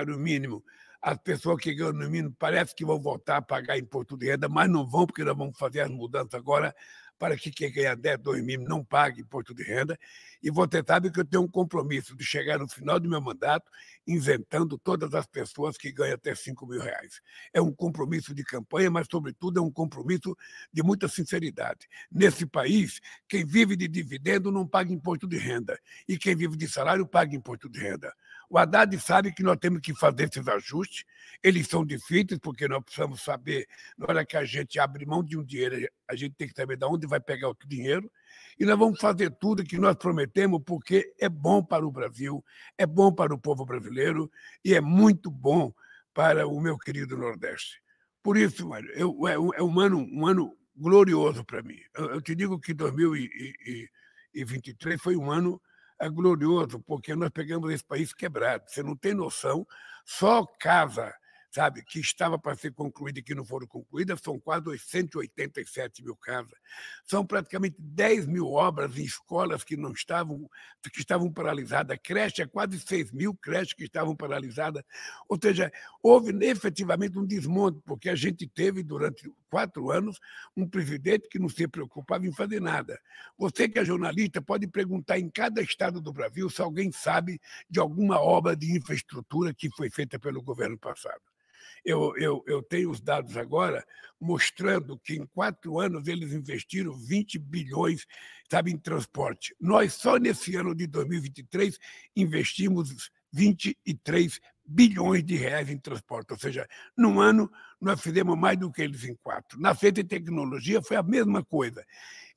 salário mínimo, as pessoas que ganham no mínimo parece que vão voltar a pagar imposto de renda, mas não vão, porque nós vamos fazer as mudanças agora para que quem ganha 10, 2 mil não pague imposto de renda. E você sabe que eu tenho um compromisso de chegar no final do meu mandato inventando todas as pessoas que ganham até 5 mil reais. É um compromisso de campanha, mas, sobretudo, é um compromisso de muita sinceridade. Nesse país, quem vive de dividendo não paga imposto de renda. E quem vive de salário paga imposto de renda. O Haddad sabe que nós temos que fazer esses ajustes, eles são difíceis, porque nós precisamos saber, na hora que a gente abre mão de um dinheiro, a gente tem que saber de onde vai pegar o dinheiro, e nós vamos fazer tudo que nós prometemos, porque é bom para o Brasil, é bom para o povo brasileiro e é muito bom para o meu querido Nordeste. Por isso, Mário, eu, é, um, é um ano, um ano glorioso para mim. Eu, eu, te digo que 2023 foi um ano é glorioso, porque nós pegamos esse país quebrado. Você não tem noção, só casa sabe, que estava para ser concluída e que não foram concluídas, são quase 887 mil casas. São praticamente 10 mil obras em escolas que não estavam, que estavam paralisadas, creche, é quase 6 mil creches que estavam paralisadas. Ou seja, houve efetivamente um desmonte, porque a gente teve durante quatro anos um presidente que não se preocupava em fazer nada. Você que é jornalista pode perguntar em cada estado do Brasil se alguém sabe de alguma obra de infraestrutura que foi feita pelo governo passado. Eu, eu, eu tenho os dados agora mostrando que em quatro anos eles investiram 20 bilhões sabe, em transporte. Nós, só nesse ano de 2023, investimos 23 bilhões de reais em transporte. Ou seja, num ano nós fizemos mais do que eles em quatro. Na feita de tecnologia foi a mesma coisa.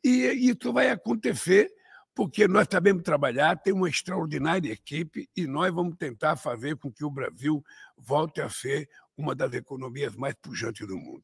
E isso vai acontecer porque nós sabemos trabalhar, tem uma extraordinária equipe e nós vamos tentar fazer com que o Brasil volte a ser uma das economias mais pujantes do mundo.